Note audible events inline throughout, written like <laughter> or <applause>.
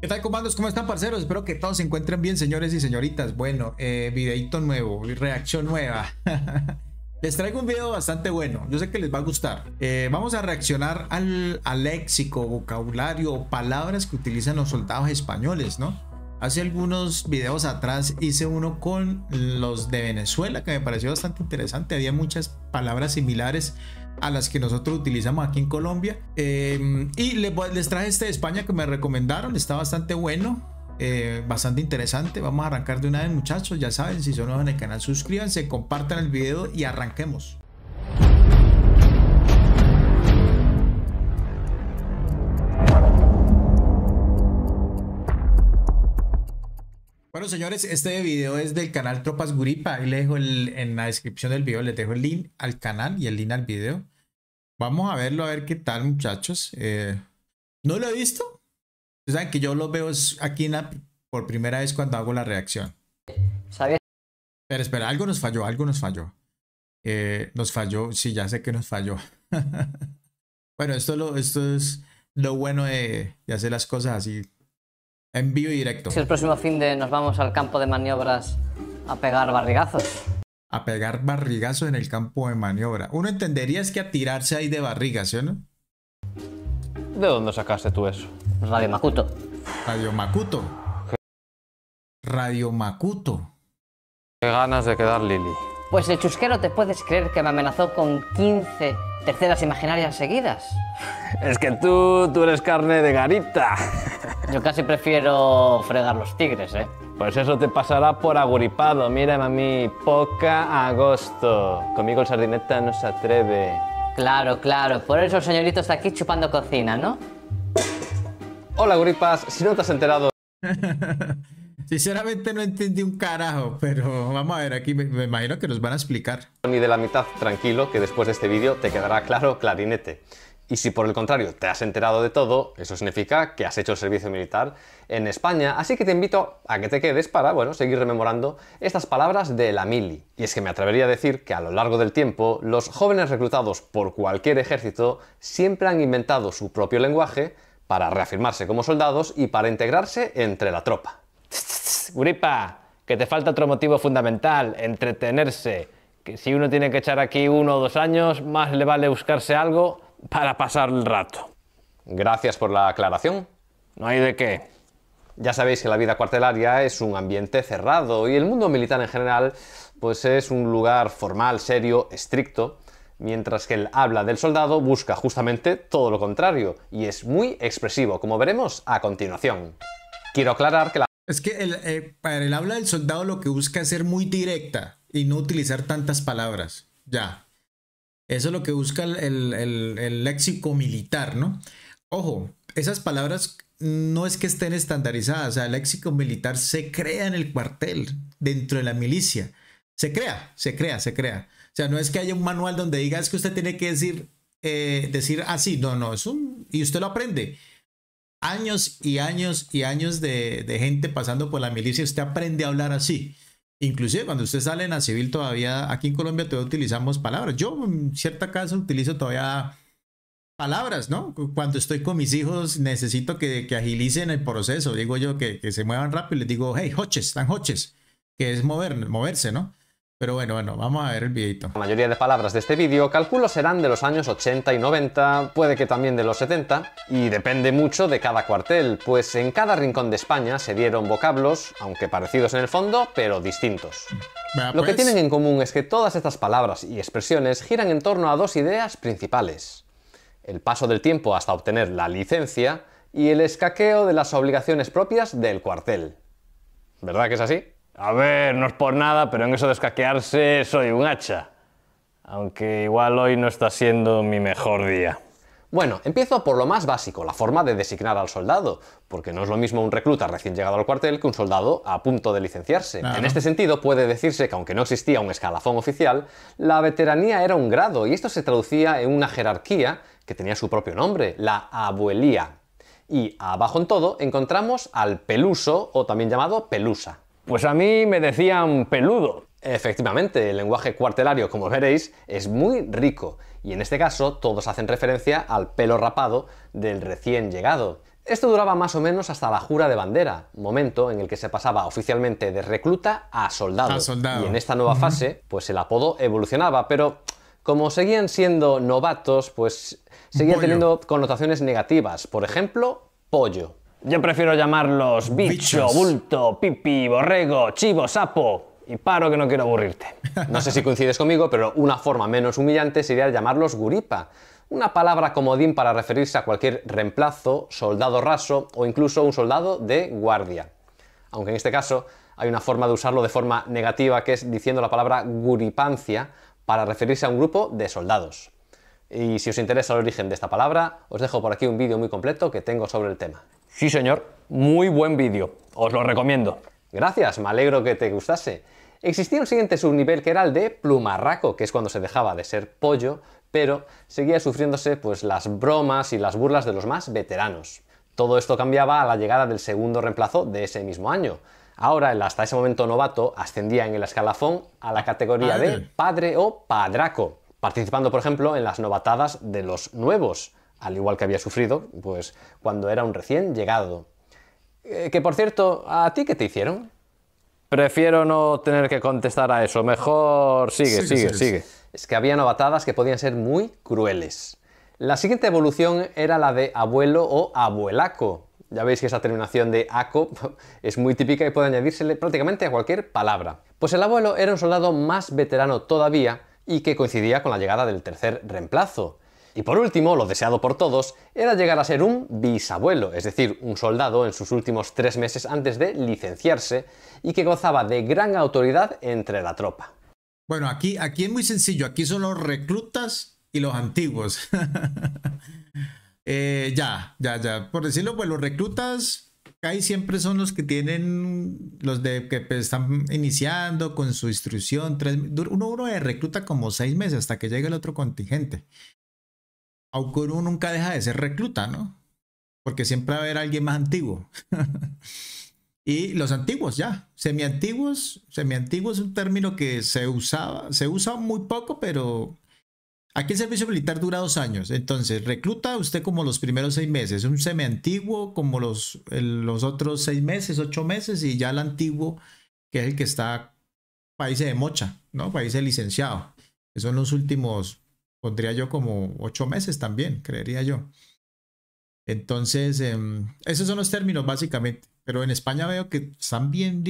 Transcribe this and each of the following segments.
¿Qué tal, comandos? ¿Cómo están, parceros? Espero que todos se encuentren bien, señores y señoritas. Bueno, eh, videito nuevo, reacción nueva. <laughs> les traigo un video bastante bueno, yo sé que les va a gustar. Eh, vamos a reaccionar al, al léxico, vocabulario, palabras que utilizan los soldados españoles, ¿no? Hace algunos videos atrás hice uno con los de Venezuela que me pareció bastante interesante. Había muchas palabras similares a las que nosotros utilizamos aquí en Colombia. Em, y les, traje este de España que me recomendaron, está bastante bueno. Eh, bastante interesante. Vamos a arrancar de una vez, muchachos. Ya saben, si son nuevos en el canal, suscríbanse, compartan el video y arranquemos. Bueno señores, este video es del canal Tropas Guripa, ahí les dejo en la descripción del video, les dejo el link al canal y el link al video. Vamos a verlo, a ver qué tal, muchachos. Eh, no lo he visto. O sea, que yo lo veo aquí por primera vez cuando hago la reacción. ¿Sabes? Pero espera, algo nos falló, algo nos falló. Eh, nos falló, sí, ya sé que nos falló. <laughs> bueno, esto, lo, esto es lo bueno de, de hacer las cosas así en vivo y directo. Si el próximo fin de nos vamos al campo de maniobras a pegar barrigazos a pegar barrigazo en el campo de maniobra. Uno entendería es que a tirarse ahí de barriga, ¿sí o no? ¿De dónde sacaste tú eso? Radio Macuto. Radio Macuto. Radio Macuto. Qué ganas de quedar Lili. Pues el chusquero te puedes creer que me amenazó con 15 terceras imaginarias seguidas. Es que tú, tú eres carne de garita. Yo casi prefiero fregar los tigres, ¿eh? Pues eso te pasará por aguripado. Mira, mami, mí, poca agosto. Conmigo el sardineta no se atreve. Claro, claro. Por eso el señorito está aquí chupando cocina, ¿no? Hola, guripas. Si no te has enterado... <laughs> Sinceramente no entendí un carajo, pero vamos a ver, aquí me, imagino que nos van a explicar. Ni de la mitad, tranquilo, que después de este vídeo te quedará claro clarinete. Y si por el contrario te has enterado de todo, eso significa que has hecho el servicio militar en España, así que te invito a que te quedes para, bueno, seguir rememorando estas palabras de la mili. Y es que me atrevería a decir que a lo largo del tiempo, los jóvenes reclutados por cualquier ejército siempre han inventado su propio lenguaje para reafirmarse como soldados y para integrarse entre la tropa. Gripa, que te falta otro motivo fundamental, entretenerse. Que si uno tiene que echar aquí uno o dos años, más le vale buscarse algo para pasar el rato. Gracias por la aclaración. No hay de qué. Ya sabéis que la vida cuartelaria es un ambiente cerrado y el mundo militar en general pues es un lugar formal, serio, estricto, mientras que el habla del soldado busca justamente todo lo contrario y es muy expresivo, como veremos a continuación. Quiero aclarar que la es que eh, para el habla del soldado lo que busca es ser muy directa y no utilizar tantas palabras. Ya. Eso es lo que busca el, léxico militar, ¿no? Ojo, esas palabras no es que estén estandarizadas. O sea, el léxico militar se crea en el cuartel, dentro de la milicia. Se crea, se crea, se crea. O sea, no es que haya un manual donde diga es que usted tiene que decir, eh, decir así. No, no, es un. Y usted lo aprende años y años y años de, gente pasando por la milicia, usted aprende a hablar así. Inclusive cuando usted sale a civil todavía, aquí en Colombia todavía utilizamos palabras. Yo en cierta casa utilizo todavía palabras, ¿no? Cuando estoy con mis hijos necesito que, que agilicen el proceso. Digo yo que, se muevan rápido. y Les digo, hey, hoches, están hoches, que es mover, moverse, ¿no? Pero bueno, bueno, vamos a ver el videito. La mayoría de palabras de este vídeo calculo serán de los años 80 y 90, puede que también de los 70, y depende mucho de cada cuartel, pues en cada rincón de España se dieron vocablos, aunque parecidos en el fondo, pero distintos. Lo que pues. tienen en común es que todas estas palabras y expresiones giran en torno a dos ideas principales. El paso del tiempo hasta obtener la licencia y el escaqueo de las obligaciones propias del cuartel. ¿Verdad que es así? A ver, no es por nada, pero en eso de escaquearse soy un hacha. Aunque igual hoy no está siendo mi mejor día. Bueno, empiezo por lo más básico, la forma de designar al soldado, porque no es lo mismo un recluta recién llegado al cuartel que un soldado a punto de licenciarse. en este sentido, puede decirse que aunque no existía un escalafón oficial, la veteranía era un grado y esto se traducía en una jerarquía que tenía su propio nombre, la abuelía. Y abajo en todo encontramos al peluso, o también llamado pelusa. Pues a mí me decían peludo. Efectivamente, el lenguaje cuartelario, como veréis, es muy rico y en este caso todos hacen referencia al pelo rapado del recién llegado. Esto duraba más o menos hasta la jura de bandera, momento en el que se pasaba oficialmente de recluta a soldado. Y en esta nueva fase, pues el apodo evolucionaba, pero como seguían siendo novatos, pues seguían teniendo connotaciones negativas. Por ejemplo, pollo. Yo prefiero llamarlos bicho, bulto, pipi, borrego, chivo, sapo. Y paro que no quiero aburrirte. No sé si coincides conmigo, pero una forma menos humillante sería llamarlos guripa. Una palabra comodín para referirse a cualquier reemplazo, soldado raso o incluso un soldado de guardia. Aunque en este caso hay una forma de usarlo de forma negativa que es diciendo la palabra guripancia para referirse a un grupo de soldados. Y si os interesa el origen de esta palabra, os dejo por aquí un vídeo muy completo que tengo sobre el tema. Sí, señor, muy buen vídeo. Os lo recomiendo. Gracias, me alegro que te gustase. Existía un siguiente subnivel que era el de plumarraco, que es cuando se dejaba de ser pollo, pero seguía sufriéndose pues las bromas y las burlas de los más veteranos. Todo esto cambiaba a la llegada del segundo reemplazo de ese mismo año. Ahora el hasta ese momento novato ascendía en el escalafón a la categoría de padre o padraco, participando por ejemplo en las novatadas de los nuevos al igual que había sufrido, pues cuando era un recién llegado. Eh, que por cierto, ¿a ti qué te hicieron? Prefiero no tener que contestar a eso. Mejor sigue, sigue, sigue. Es que había novatadas que podían ser muy crueles. La siguiente evolución era la de abuelo o abuelaco. Ya veis que esa terminación de aco <laughs> es muy típica y puede añadírsele prácticamente a cualquier palabra. Pues el abuelo era un soldado más veterano todavía y que coincidía con la llegada del tercer reemplazo. Y por último, lo deseado por todos, era llegar a ser un bisabuelo, es decir, un soldado en sus últimos tres meses antes de licenciarse y que gozaba de gran autoridad entre la tropa. Bueno, aquí, aquí es muy sencillo, aquí son los reclutas y los antiguos. <laughs> Eh, ya, ya, ya. Por decirlo, pues los reclutas ahí siempre son los que tienen, los de que pues, están iniciando con su instrucción. Tres, uno, de recluta como seis meses hasta que llegue el otro contingente uno nunca deja de ser recluta, ¿no? Porque siempre va a haber alguien más antiguo. <laughs> y los antiguos ya, semiantiguos, semiantiguos es un término que se usaba, se usa muy poco, pero aquí el servicio militar dura dos años, entonces recluta usted como los primeros seis meses, un semiantiguo como los, los otros seis meses, ocho meses y ya el antiguo, que es el que está país de mocha, ¿no? Países licenciado. que son los últimos pondría yo como ocho meses también, creería yo. Entonces, em, esos son los términos básicamente, pero en España veo que están bien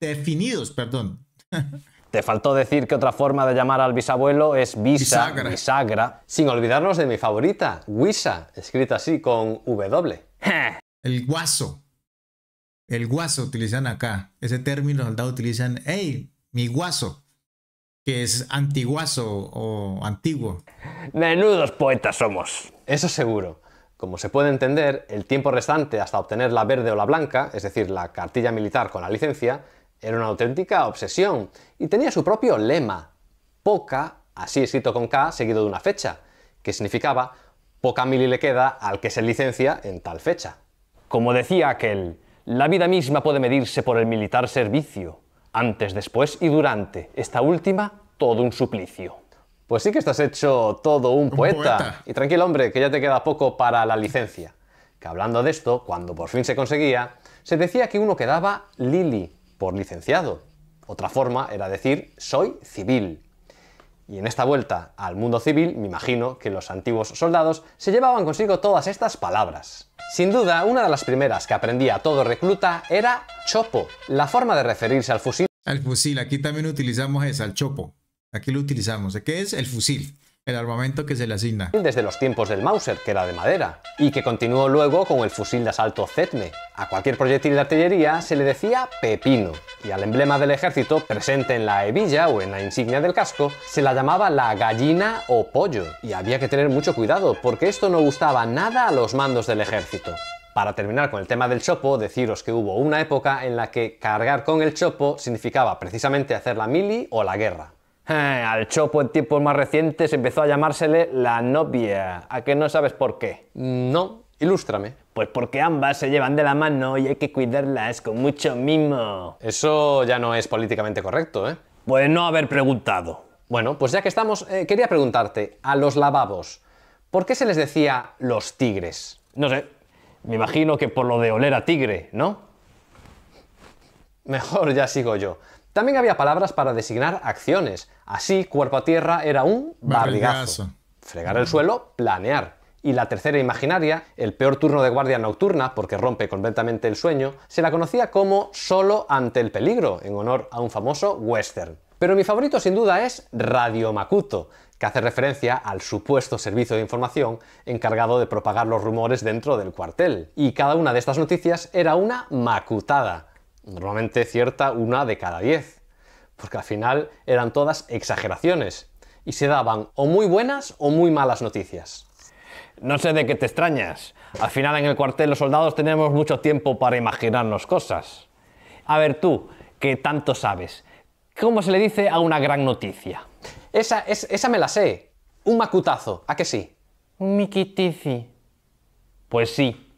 definidos, perdón. <laughs> Te faltó decir que otra forma de llamar al bisabuelo es visa, bisagra. sin olvidarnos de mi favorita, Wisa, escrita así con W. <laughs> El guaso. El guaso utilizan acá. Ese término soldado utilizan, hey, mi guaso que es antiguazo o antiguo. Menudos poetas somos. Eso seguro. Como se puede entender, el tiempo restante hasta obtener la verde o la blanca, es decir, la cartilla militar con la licencia, era una auténtica obsesión y tenía su propio lema, poca, así escrito con K, seguido de una fecha, que significaba poca mili le queda al que se licencia en tal fecha. Como decía aquel, la vida misma puede medirse por el militar servicio, antes, después y durante. Esta última, todo un suplicio. Pues sí que estás hecho todo un, poeta. poeta. Y tranquilo, hombre, que ya te queda poco para la licencia. Que hablando de esto, cuando por fin se conseguía, se decía que uno quedaba Lili por licenciado. Otra forma era decir soy civil. Y en esta vuelta al mundo civil, me imagino que los antiguos soldados se llevaban consigo todas estas palabras. Sin duda, una de las primeras que aprendía todo recluta era chopo, la forma de referirse al fusil. Al fusil, aquí también utilizamos es al chopo. Aquí lo utilizamos. ¿Qué es el fusil? el armamento que se le asigna. Desde los tiempos del Mauser, que era de madera, y que continuó luego con el fusil de asalto Zetme. A cualquier proyectil de artillería se le decía pepino, y al emblema del ejército presente en la hebilla o en la insignia del casco se la llamaba la gallina o pollo, y había que tener mucho cuidado porque esto no gustaba nada a los mandos del ejército. Para terminar con el tema del chopo, deciros que hubo una época en la que cargar con el chopo significaba precisamente hacer la mili o la guerra. Eh, al Chopo en tiempos más recientes empezó a llamársele la novia. ¿A que no sabes por qué? No, ilústrame. Pues porque ambas se llevan de la mano y hay que cuidarlas con mucho mimo. Eso ya no es políticamente correcto, ¿eh? Pues no haber preguntado. Bueno, pues ya que estamos, eh, quería preguntarte, a los lavabos, ¿por qué se les decía los tigres? No sé, me imagino que por lo de oler a tigre, ¿no? Mejor ya sigo yo. También había palabras para designar acciones. Así, cuerpo a tierra era un barrigazo. Fregar el suelo, planear. Y la tercera imaginaria, el peor turno de guardia nocturna, porque rompe completamente el sueño, se la conocía como solo ante el peligro, en honor a un famoso western. Pero mi favorito sin duda es Radio Makuto, que hace referencia al supuesto servicio de información encargado de propagar los rumores dentro del cuartel. Y cada una de estas noticias era una macutada normalmente cierta una de cada diez, porque al final eran todas exageraciones y se daban o muy buenas o muy malas noticias. No sé de qué te extrañas. Al final en el cuartel los soldados tenemos mucho tiempo para imaginarnos cosas. A ver tú, que tanto sabes, ¿cómo se le dice a una gran noticia? Esa, me la sé. Un macutazo, ¿a qué sí? Un miquitici. Pues sí,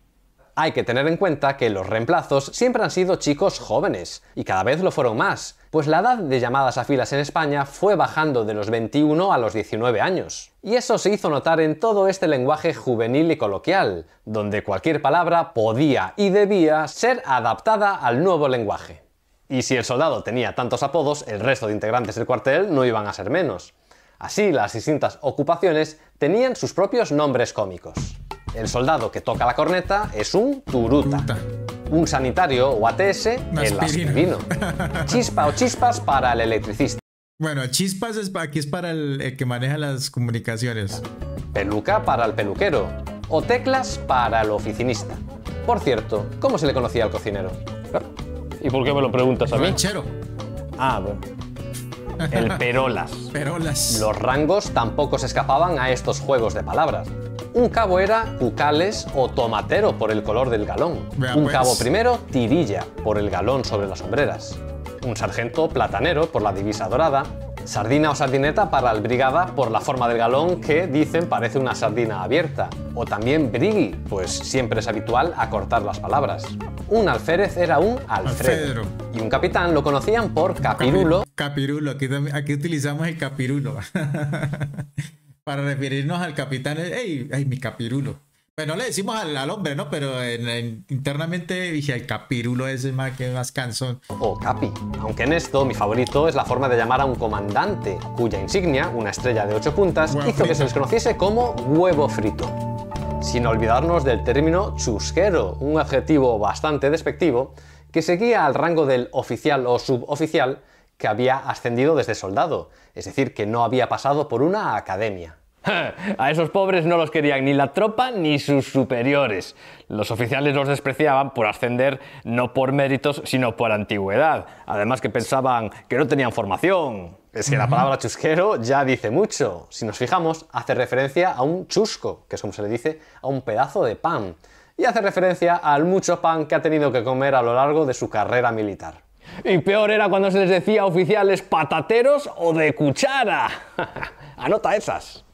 hay que tener en cuenta que los reemplazos siempre han sido chicos jóvenes, y cada vez lo fueron más, pues la edad de llamadas a filas en España fue bajando de los 21 a los 19 años. Y eso se hizo notar en todo este lenguaje juvenil y coloquial, donde cualquier palabra podía y debía ser adaptada al nuevo lenguaje. Y si el soldado tenía tantos apodos, el resto de integrantes del cuartel no iban a ser menos. Así, las distintas ocupaciones tenían sus propios nombres cómicos. El soldado que toca la corneta es un turuta. Un sanitario o ATS, es el aspirino. <laughs> Chispa o chispas para el electricista. Bueno, chispas aquí es para el, que maneja las comunicaciones. Peluca para el peluquero. O teclas para el oficinista. Por cierto, ¿cómo se le conocía al cocinero? ¿Y por qué me lo preguntas a mí? Ranchero. Ah, bueno. El perolas. <laughs> perolas. Los rangos tampoco se escapaban a estos juegos de palabras. Un cabo era cucales o tomatero por el color del galón. un pues. cabo primero, tirilla por el galón sobre las sombreras. Un sargento, platanero por la divisa dorada. Sardina o sardineta para el brigada por la forma del galón que dicen parece una sardina abierta. O también brigui, pues siempre es habitual acortar las palabras. Un alférez era un alfredo. Y un capitán lo conocían por capirulo. Capirulo, aquí, aquí utilizamos el capirulo. <laughs> para referirnos al capitán, ¡ey! ¡ay, mi capirulo! Bueno, pues le decimos al, hombre, ¿no? Pero internamente dije, el capirulo es más que más cansón. O capi. Aunque en esto mi favorito es la forma de llamar a un comandante, cuya insignia, una estrella de ocho puntas, hizo que se les conociese como huevo frito. Sin olvidarnos del término chusquero, un adjetivo bastante despectivo que seguía al rango del oficial o suboficial que había ascendido desde soldado, es decir, que no había pasado por una academia. <laughs> A esos pobres no los querían ni la tropa ni sus superiores. Los oficiales los despreciaban por ascender no por méritos, sino por antigüedad. Además que pensaban que no tenían formación. Es que la palabra chusquero ya dice mucho. Si nos fijamos, hace referencia a un chusco, que es como se le dice a un pedazo de pan. Y hace referencia al mucho pan que ha tenido que comer a lo largo de su carrera militar. Y peor era cuando se les decía oficiales patateros o de cuchara. <laughs> Anota esas.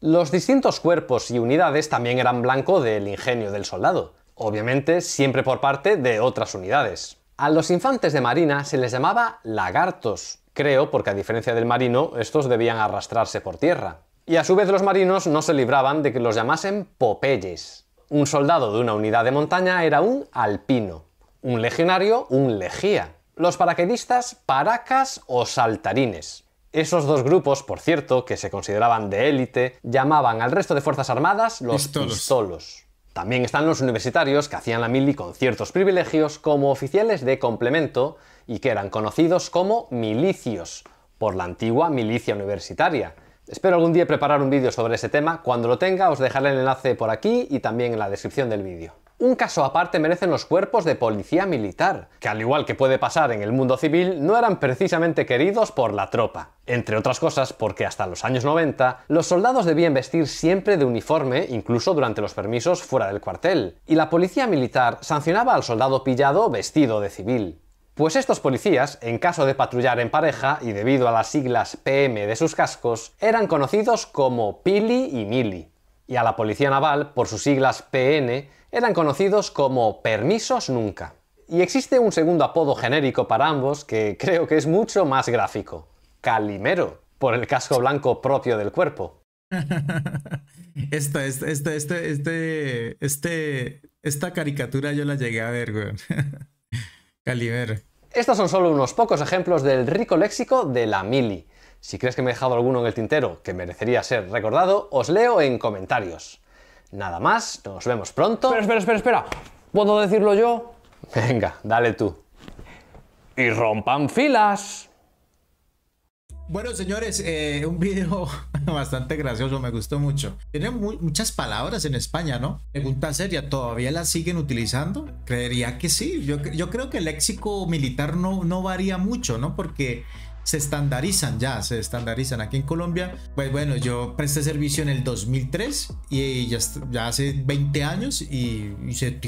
Los distintos cuerpos y unidades también eran blanco del ingenio del soldado, obviamente siempre por parte de otras unidades. A los infantes de marina se les llamaba lagartos, creo porque a diferencia del marino, estos debían arrastrarse por tierra. Y a su vez los marinos no se libraban de que los llamasen popeyes. Un soldado de una unidad de montaña era un alpino, un legionario un legía, los paraquedistas, paracas o saltarines. Esos dos grupos, por cierto, que se consideraban de élite, llamaban al resto de Fuerzas Armadas los pistolos. También están los universitarios que hacían la mili con ciertos privilegios como oficiales de complemento y que eran conocidos como milicios, por la antigua milicia universitaria. Espero algún día preparar un vídeo sobre ese tema, cuando lo tenga os dejaré el enlace por aquí y también en la descripción del vídeo. Un caso aparte merecen los cuerpos de policía militar, que al igual que puede pasar en el mundo civil, no eran precisamente queridos por la tropa. Entre otras cosas porque hasta los años 90 los soldados debían vestir siempre de uniforme, incluso durante los permisos fuera del cuartel, y la policía militar sancionaba al soldado pillado vestido de civil. Pues estos policías, en caso de patrullar en pareja y debido a las siglas PM de sus cascos, eran conocidos como Pili y Mili y a la Policía Naval, por sus siglas PN, eran conocidos como permisos nunca. Y existe un segundo apodo genérico para ambos que creo que es mucho más gráfico, Calimero, por el casco blanco propio del cuerpo. <laughs> Esta, este, este, esta caricatura yo la llegué a ver, güey. <laughs> Calimero. Estos son solo unos pocos ejemplos del rico léxico de la mili. Si crees que me he dejado alguno en el tintero que merecería ser recordado, os leo en comentarios. Nada más, nos vemos pronto. Espera, espera, espera, espera. ¿Puedo decirlo yo? Venga, dale tú. Y rompan filas. Bueno, señores, eh, un video <laughs> bastante gracioso, me gustó mucho. Tiene muchas palabras en España, ¿no? Pregunta seria, ¿todavía las siguen utilizando? Creería que sí. Yo, creo que el léxico militar no varía mucho, ¿no? Porque se estandarizan ya, se estandarizan aquí en Colombia. Pues bueno, yo presté servicio en el 2003 y ya, hace 20 años y, se,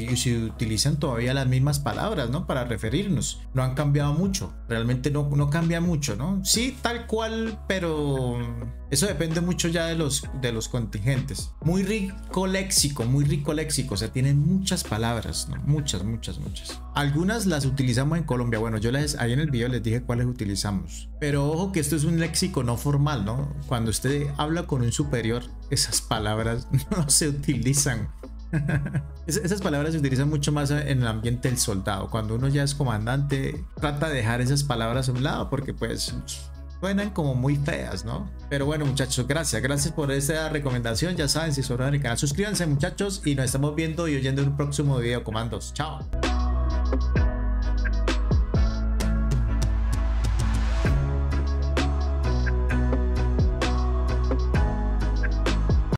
utilizan todavía las mismas palabras, ¿no? Para referirnos. No han cambiado mucho, realmente no, no cambia mucho, ¿no? Sí, tal cual, pero eso depende mucho ya de los, de los contingentes. Muy rico léxico, muy rico léxico. O sea, tienen muchas palabras, Muchas, muchas, muchas. Algunas las utilizamos en Colombia. Bueno, yo les, ahí en el video les dije cuáles utilizamos. Pero ojo que esto es un léxico no formal, ¿no? Cuando usted habla con un superior, esas palabras <laughs> no se utilizan. <laughs> Esas palabras se utilizan mucho más en el ambiente del soldado. Cuando uno ya es comandante, trata de dejar esas palabras a un lado porque pues suenan como muy feas, ¿no? Pero bueno, muchachos, gracias. Gracias por esta recomendación. Ya saben, si son el canal, suscríbanse, muchachos. Y nos estamos viendo y oyendo en un próximo video, comandos. Chao.